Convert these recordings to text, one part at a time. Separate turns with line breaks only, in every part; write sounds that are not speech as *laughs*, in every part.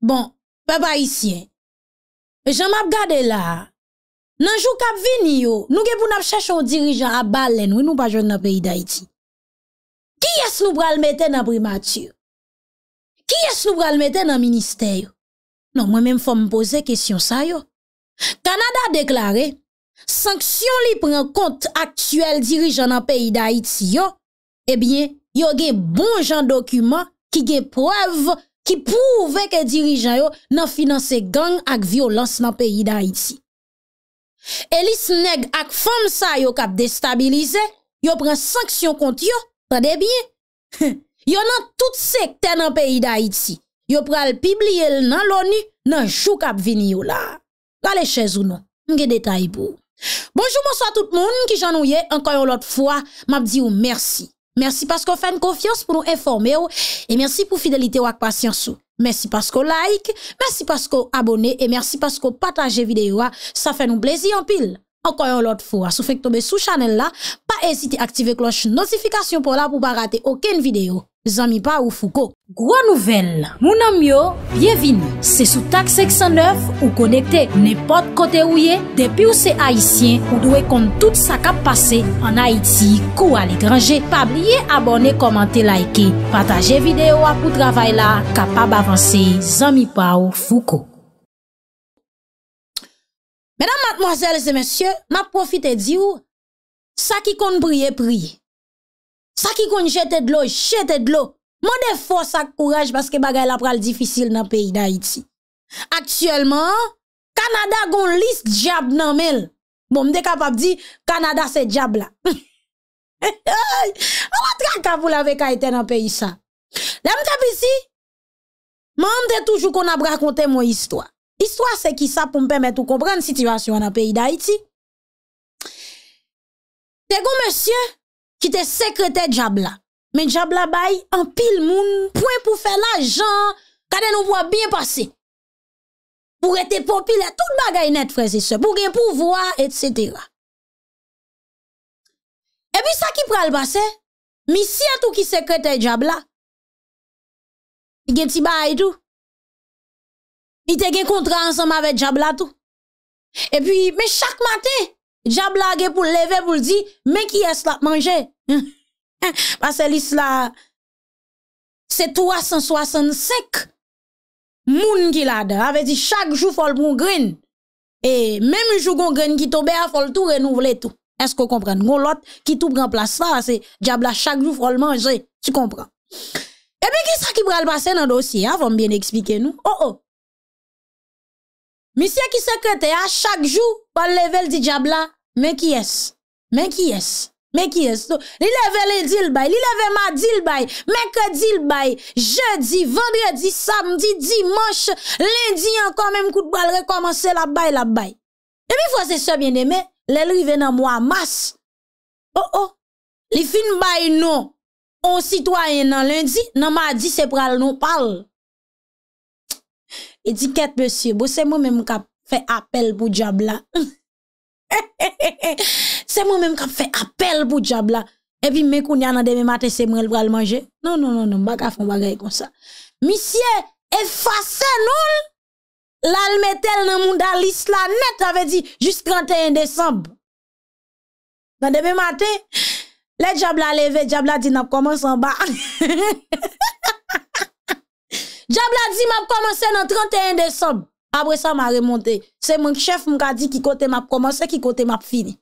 Bon, papayisyen, jama ap gade la, nanjou kap vini yo, nou ge pou nap chèchou dirijan ap balen wè nou pajon nan peyi da iti. Ki yè snou pral metè nan primatür? Ki yè snou pral metè nan minister? Non, mwen mèm fò m'pose kèsyon sa yo. Kanada deklare, sanksyon li pren kont aktyel dirijan nan peyi da iti yo, ebyen, eh yo ge bon jan dokumen ki ge prev yo. ki pouve ke dirijan yo nan finanse gang ak violans nan peyi da iti. Elis neg ak fam sa yo kap destabilize, yo pren sanksyon kont yo, ta debye, *laughs* yo nan tout se kten nan peyi da iti, yo pral piblie l nan loni, nan chou kap vini yo la. Kale chezounon, mge detay pou. Bonjou monswa tout moun ki jan ouye, ankayon lot fwa, map di ou mersi. Merci parce qu'on fait une confiance pour nous informer et merci pour fidélité ou patience. Merci parce qu'on like, merci parce qu'on abonne et merci parce qu'on partage vidéo. Ça fait nous plaisir en pile. Encore une autre fois, si vous faites tomber sous channel là, pas hésiter à activer cloche notification pour là pour pas rater aucune vidéo. Zanmipa ou Fouko. Gro nouvel, mounan myo, bienvin, se sou tak 609 ou konekte nepot kote ou ye, depi ou se Haitien, ou dwe kon tout sa kap pase an Haiti kou al ekranje. Pabliye abone, komante, laike, pataje videyo apou travay la, kapab avanse, Zanmipa ou Fouko. Menan matmoazel se monsye, ma profite di ou, sa ki kon briye priye. Sa ki kon jete dlo, jete dlo. Man de fos ak kouraj baske bagay la pral difisil nan peyi da iti. Aksyelman, Kanada gon list jab nan men. Bon, m de kapap di, Kanada se jab la. *laughs* An wot raka pou la vek a ete nan peyi sa. La m tapisi, man de toujou kon ap rakonte mwen istwa. Istwa se ki sa pou m pemet ou kompran sitivasyon nan peyi da iti. De kon mesye, ki te sekrete Djabla. Men Djabla bay, an pil moun, pouen pou fè la jan, kade nou wò bien pase. Pou rete popil, tout bagay net freze se, pou gen pou wò, etc. E pi sa ki pral base, mi si a tou ki sekrete Djabla, i gen ti bay tou, mi te gen kontra ansan ma ve Djabla tou. E pi, men chak mate, e pi, a pour lever, pour dire, mais qui est-ce là manger? *laughs* Parce que l'isla, c'est 365 moun qui l'a dedans. Avait dit, chaque jour, faut le green. Et même jour, gon green qui tombe, faut tout renouveler tout. Est-ce que vous comprenez? Gon l'autre qui tout prend place c'est Diabla, chaque jour, faut le manger. Tu comprends? Et eh bien, qu'est-ce qui va passer dans le dossier? Avant ah, bien expliquer nous. Oh oh. Monsieur qui secrétaire, chaque jour, par level dit diabla, Mèk yè s, mèk yè s, mèk yè s. Li leve lè di l bay, li leve mè di l bay, mèk di l bay, je di, vendredi, samdi, dimanche, lindi, an kon mèm kout pral rekomansè la bay la bay. E mi fwa se sobyen de mè, lèlri ven nan mwa mas. O, o, li fin bay nou, on sitwayen nan lindi, nan mè di se pral nou pal. E di ket mèsyè, bo se mèm mèm ka fe apel pou di ablan. *laughs* Se mwen menm kap fe apel pou Diabla Epi menkoun ya nan deme maten se mwen el vral manje Non, non, non, non bakafon bagay kon sa Misye, efase nol Lal metel nan moun dalis la net ave di Jus 31 Desembre Nan deme maten Le Diabla leve, Diabla di nap koman san ba *laughs* Diabla di map komanse nan 31 Desembre Après ça, m'a remonté. C'est mon chef m'a dit qui côté m'a commencé, qui côté m'a fini.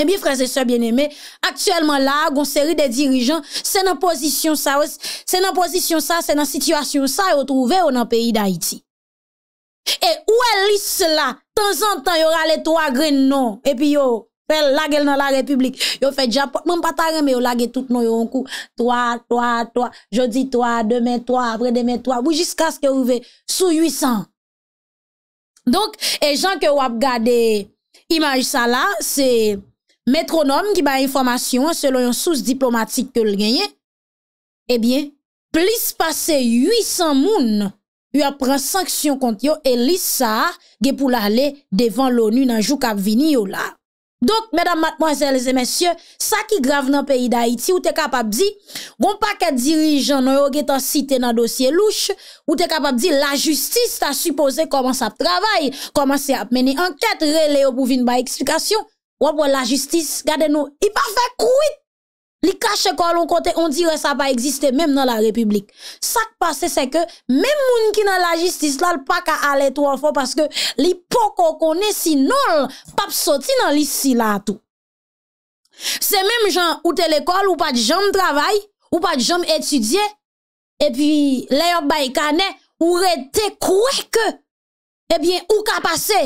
Eh bien, frères et sœurs bien-aimés, actuellement là, une série de dirigeants, c'est dans position ça, c'est dans position ça, c'est dans situation ça, et trouvé dans le pays d'Haïti. Et où est l'is là? De temps en temps, y aura les trois grenons non? Et puis, yo, fait la gueule dans la République. Yo fait déjà... même pas ta mais yo gueule tout non yo un coup. Trois, toi, Trois, jeudi trois. demain trois. après demain trois. ou jusqu'à ce que vous sous 800. Donk, e jan ke wap gade imaj sa la, se metronom ki ba informasyon selon yon sous diplomatik ke l genye, e eh bien, plis pase 800 moun yon pren sanksyon kont yo elisa ge pou la le devan l'ONU nan jou kab vini yo la. Dok, mèdam matmòzèl zè mèsyè, sa ki grav nan peyi d'Haïti, ou te kapab zi, goun pa ket dirijan nou yo ge tan site nan dosye louche, ou te kapab zi, la justis ta suppose koman sa trabay, koman se apmeni anket, rele yo pou vin ba eksplikasyon, wap wè la justis, gade nou, i pa fè kouit! Li kache kol ou kote, on dire sa pa egziste mem nan la republik. Sa k pase se ke, mem moun ki nan la jistis lal pa ka ale to alfo paske li poko kone si nol pap soti nan li si lal tou. Se mem jan ou tel ekol ou pa di jom travay, ou pa di jom etudye, epi le yo baykane, ou re te kweke, ebyen ou ka pase.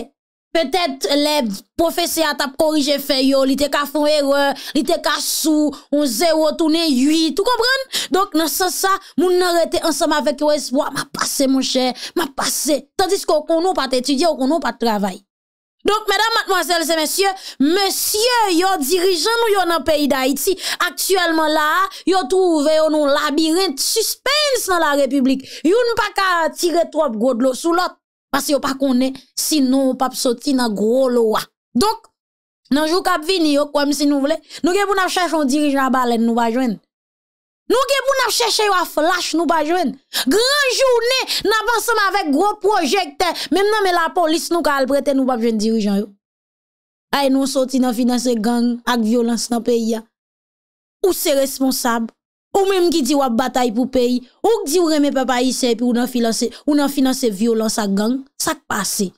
Petet le profese a tap korije fe yo, li te ka fon ero, li te ka sou, on ze wotounen yu, tou kompran? Donk nan sa sa, moun nan rete ansam avek yo eswa, ma pase moun chè, ma pase. Tandis kon kon nou pat etudye, kon kon nou pat travay. Donk mèdam, mademoiselles et mèsyè, mèsyè, yo dirijan nou yo nan peyi d'Haïti, aktyèlman la, yo trouve yo nou labirint suspens nan la republik. Yo nou pa ka tiretrop go d'lo sou lot. Pase yo pa konen, sinon ou pap soti nan gro lowa. Dok, nanjou kap vini yo, kwem si nou vle, nou genpou nap chèche yon dirijan balen nou bajwen. Nou genpou nap chèche yo a flash nou bajwen. Gran jounen, nanpansèm avèk gro projekte, mèm nanmè la polis nou ka albretè nou pap jwen dirijan yo. Ay nou soti nan finanse gang ak violans nan peya. Ou se responsab? Ou menm ki di wap batay pou peyi, ou ki di ou reme pe pa yise, pi ou nan finanse, ou nan finanse violansa gang, sak pa se.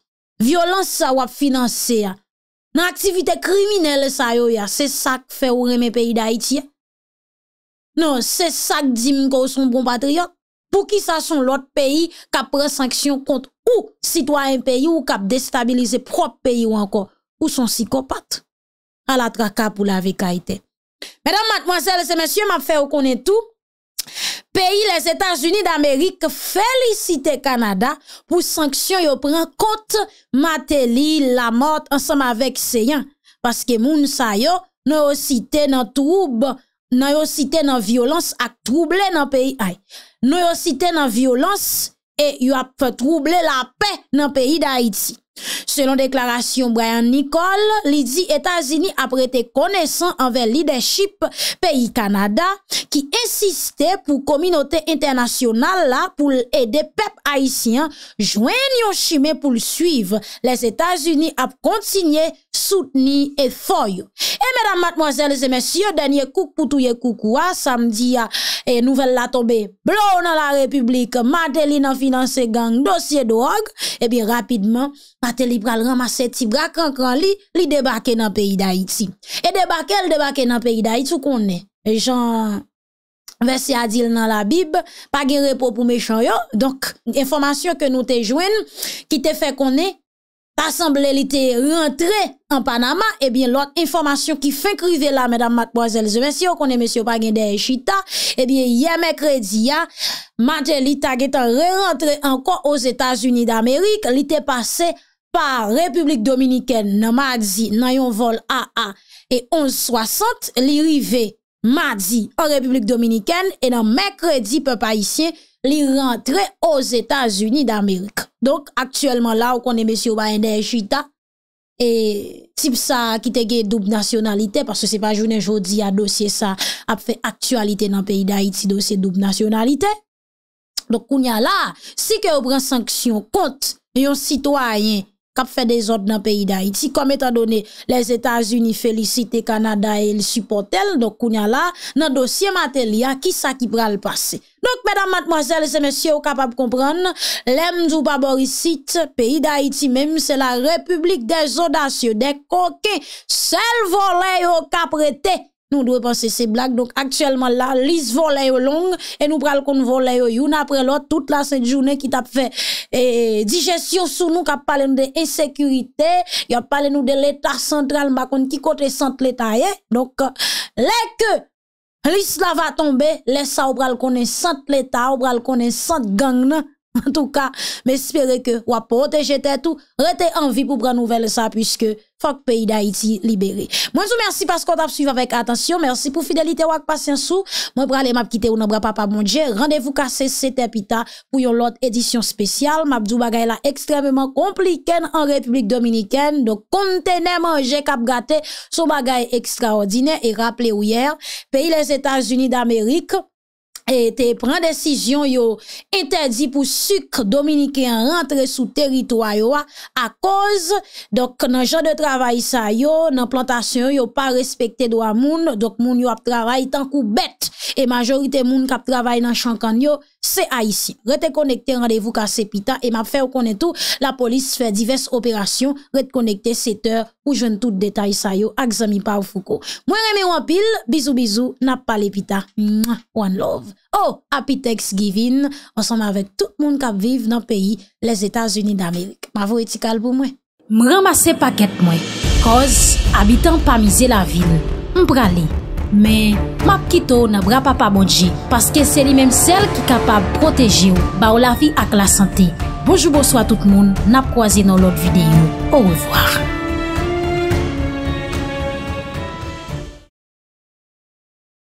Violansa wap finanse ya. Nan aktivite kriminele sa yo ya, se sak fe ou reme peyi da iti ya. Non, se sak di mkou son bon patriote, pou ki sa son lot peyi ka pre sanksyon kont ou sitwa en peyi, ou kap destabilize prop peyi ou anko, ou son psikopat, alat ka kap ou la veka ite. Madame, mademoiselles et messieurs, ma fè ou konen tou, peyi les Etats-Unis d'Amérique félicite Kanada pou sanksyon yo pren kont Mateli, la mort, ansèm avèk seyen. Paske moun sa yo, nou yo site nan troub, nou yo site nan violans ak trouble nan peyi. Nou yo site nan violans e yo ap fè trouble la pey nan peyi d'Haïti. Selon deklarasyon Brian Nicole, li di Etats-Unis ap rete konesan anve leadership peyi Kanada ki insistè pou kominote internasyonal la pou l'ede pep Haitien, jwen yon chimè pou l'suiv, les Etats-Unis ap kontinye soutenye e foy. pa te li pral ramase ti brakran kran li, li debake nan peyi da iti. E debake, li debake nan peyi da iti, tout konen. E jan, ve se adil nan la bib, pa gen repopou me chan yo, donk, informasyon ke nou te jwen, ki te fe konen, ta semble li te rentre, an Panama, e bien, lot informasyon ki fe krive la, medan Mat Boazel, zven si yo konen, mese yo pa gen de Echita, e bien, yeme kredi ya, manjen li ta getan re rentre, ankon, os Etats-Unis d'Amerik, li te pase, pa Republik Dominikèn nan madzi nan yon vol AA e 11.60 li rive madzi an Republik Dominikèn e nan Mekredi pe pa isye li rentre os Etats-Unis d'Amerik. Donk, aktuelman la ou kon eme si ou bayen de Echita e tip sa ki te ge doub nationalite parce se pa jounen jodi a dosye sa ap fe aktualite nan peyi d'Aiti dosye doub nationalite. Donk, koun ya la, si ke ou pren sanksyon kont yon sitwayen Ape fe de zot nan peyi da iti Kom etan doni les Etats-Unis felicite Kanada el supportel Dok kounya la nan dosye matel Ya kisa ki pral pase Dok medan matmazel se mesye ou kapap kompran Lem djou pa borisit Peyi da iti mem se la republik De zot asye de koke Sel voley ou kaprete Nou dwe pase se blag Dok aktuelman la lis voley ou long E nou pral kon voley ou yon Apre lo tout la set jounen ki tap fe et digestion sous nous qui parlé de insécurité, il a parlé nous de l'état central, m'a qui côté centre l'état hein? Donc les que l'islam va tomber, les ça va le connaître centre l'état, va le connaître centre gang en tout cas, m'espérer que ou protéger tout, rete en vie pour prendre nouvelle ça puisque fuck pays d'Haïti libéré. Moi vous remercie parce qu'on t'a suivi avec attention, merci pour fidélité ou patience sous. Moi pour aller m'a quitter ou nan papa mon Rendez-vous cassé c'était pita pour une autre édition spéciale. M'a dou bagay la extrêmement compliqué en République dominicaine. Donc contenez manger cap gâté, son bagay extraordinaire et rappelez ou hier, pays les États-Unis d'Amérique E te pren desisyon yo entedzi pou suk Dominikian rentre sou teritwa yo a a koz, dok nan jan de travay sa yo, nan plantasyon yo pa respekte do a moun, dok moun yo ap travay tankou bet e majorite moun kap travay nan chankan yo Se a isi, rete konekte radevou ka se pita E map fe ou kone tou La polis fe diverse operasyon Rete konekte sete ou jwen tout detay sayo Ak zami pa ou fuko Mwen reme wapil, bizou bizou Nap pale pita, one love Oh, happy Thanksgiving Ansama vek tout moun kap vive nan peyi Les Etats-Unis d'Amerik Mwen ramase paket mwen Koz, abitan pa mize la vil Mprale Men, map kito nabrapa pa bodji, paske se li menm sel ki kapab proteji ou, ba ou la vi ak la sante. Bojoubo swa tout moun, nap kwa zi nou lot videyo. Ouwezouar.